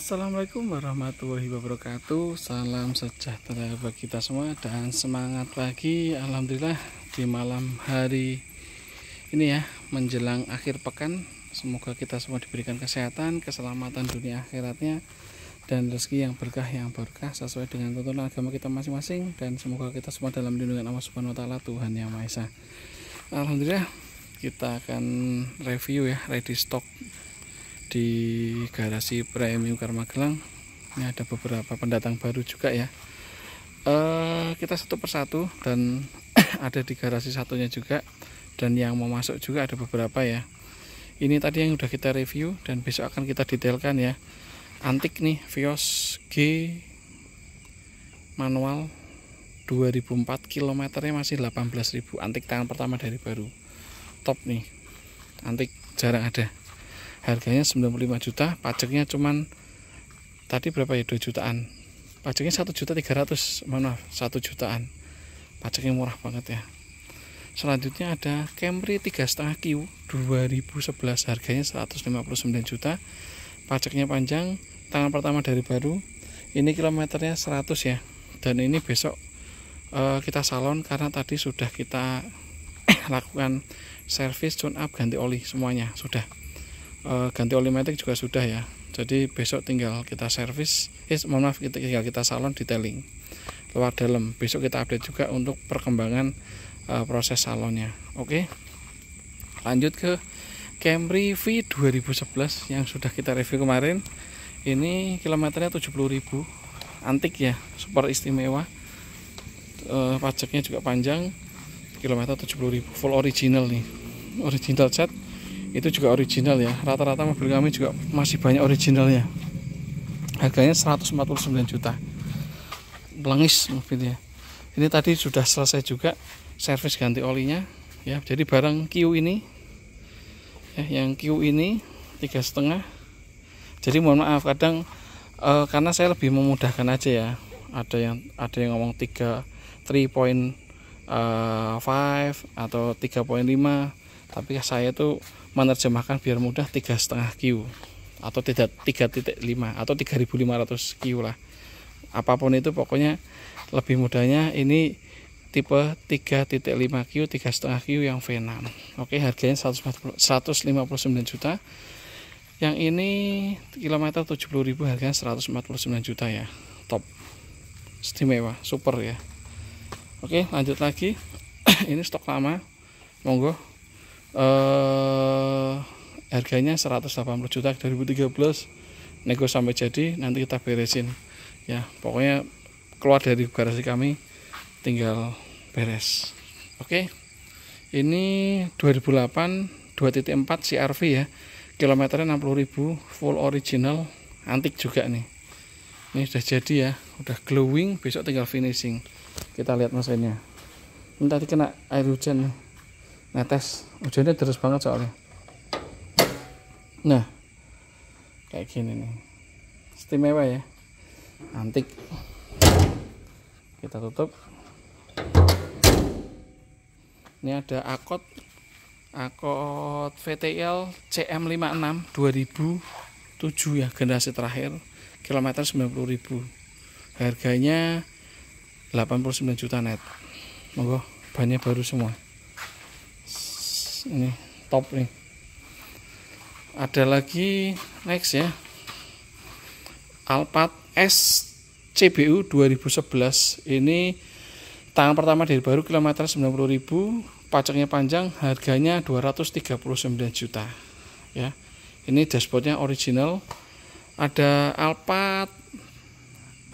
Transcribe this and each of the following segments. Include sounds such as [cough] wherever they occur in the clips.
Assalamualaikum warahmatullahi wabarakatuh Salam sejahtera bagi kita semua Dan semangat pagi Alhamdulillah di malam hari Ini ya Menjelang akhir pekan Semoga kita semua diberikan kesehatan Keselamatan dunia akhiratnya Dan rezeki yang berkah yang berkah Sesuai dengan tuntunan agama kita masing-masing Dan semoga kita semua dalam lindungan Allah Subhanahu Wa Taala Tuhan Yang Maha Esa Alhamdulillah kita akan review ya Ready stock di garasi Premium Gelang, ini ada beberapa pendatang baru juga ya uh, kita satu persatu dan [coughs] ada di garasi satunya juga dan yang mau masuk juga ada beberapa ya ini tadi yang udah kita review dan besok akan kita detailkan ya antik nih Vios G manual 2004 kilometernya masih 18.000 antik tangan pertama dari baru top nih antik jarang ada harganya 95 juta pajaknya cuman tadi berapa ya 2 jutaan pajaknya 1 juta 300 mana 1 jutaan pajaknya murah banget ya selanjutnya ada Camry 3,5 Q 2011 harganya 159 juta pajaknya panjang tangan pertama dari baru ini kilometernya 100 ya dan ini besok uh, kita salon karena tadi sudah kita [coughs] lakukan servis tune up ganti oli semuanya sudah Eh, ganti oli matic juga sudah ya jadi besok tinggal kita servis eh mohon maaf kita tinggal kita salon detailing luar dalam besok kita update juga untuk perkembangan e, proses salonnya oke lanjut ke Camry V 2011 yang sudah kita review kemarin ini kilometernya 70.000 antik ya super istimewa e, pajaknya juga panjang kilometer 70.000 full original nih original set itu juga original ya rata-rata mobil kami juga masih banyak originalnya harganya 149 juta belengis mobilnya ini tadi sudah selesai juga servis ganti olinya ya jadi barang Q ini ya, yang Q ini tiga setengah jadi mohon maaf kadang e, karena saya lebih memudahkan aja ya ada yang ada yang ngomong tiga 3 point eh, five atau 3.5 tapi saya tuh menerjemahkan biar mudah tiga setengah kiu atau tidak 3.5 atau 3.500 kiu lah apapun itu pokoknya lebih mudahnya ini tipe 3.5 tiga setengah kiu yang V6 oke harganya puluh 159 juta yang ini kilometer 70.000 harganya 149 juta ya top istimewa super ya oke lanjut lagi [clears throat] ini stok lama monggo eh harganya 180 juta 2013 nego sampai jadi nanti kita beresin ya pokoknya keluar dari garasi kami tinggal beres oke okay? ini 2008 2.4 CRV ya kilometernya 60.000 full original antik juga nih ini sudah jadi ya udah glowing besok tinggal finishing kita lihat mesinnya ini tadi kena air hujan nih netes hujannya terus banget soalnya nah kayak gini nih istimewa ya antik kita tutup ini ada akot akot VTL CM56 2007 ya generasi terakhir kilometer 90.000 harganya 89 juta net monggo bannya baru semua ini top nih ada lagi next ya Alphard S CBU 2011 ini tangan pertama dari baru kilometer 90.000 pajaknya panjang harganya 239 juta ya ini dashboardnya original ada Alphard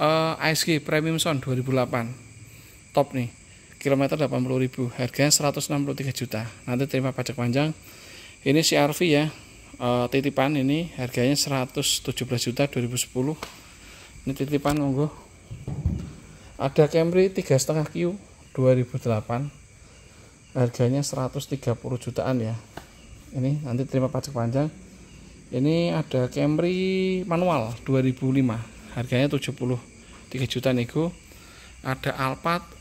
uh, eh, ISG Premium Sound 2008 top nih kilometer ribu, harga 163 juta nanti terima pajak panjang ini CRV ya e, titipan ini harganya 117 juta 2010 ini titipan monggo ada Camry 3,5 Q 2008 harganya 130 jutaan ya ini nanti terima pajak panjang ini ada Camry manual 2005 harganya 73 juta nego ada Alphard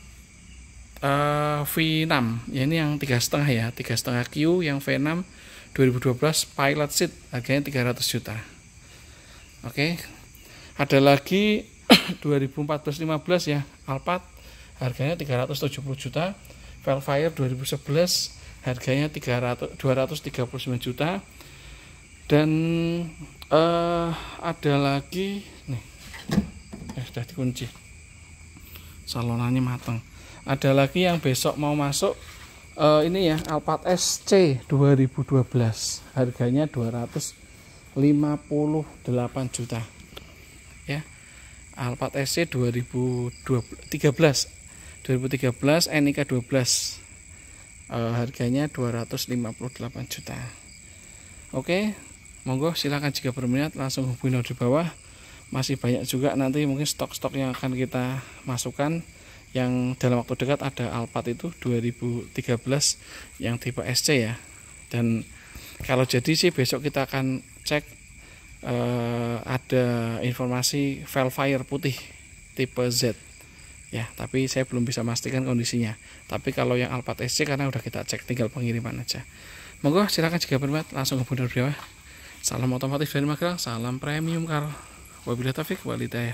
uh, eh, V6 ya ini yang tiga setengah ya tiga setengah Q yang V6 2012 pilot seat harganya 300 juta oke okay. ada lagi 2014-15 [clears throat] ya Alphard harganya 370 juta Velfire 2011 harganya 300 239 juta dan uh, ada lagi nih eh, sudah dikunci salonannya matang ada lagi yang besok mau masuk uh, ini ya Alphard SC 2012 harganya 258 juta ya Alphard SC 2013 2013 NIK 12 uh, harganya 258 juta oke monggo silahkan jika berminat langsung hubungi di bawah masih banyak juga nanti mungkin stok-stok yang akan kita masukkan yang dalam waktu dekat ada Alphard itu 2013 yang tipe SC ya dan kalau jadi sih besok kita akan cek eh, ada informasi Velfire putih tipe Z ya tapi saya belum bisa memastikan kondisinya tapi kalau yang Alphard SC karena udah kita cek tinggal pengiriman aja monggo silahkan jika berminat langsung ke Bunda ya. salam otomatis dari Magelang salam premium kar wabillahi taufik walidayah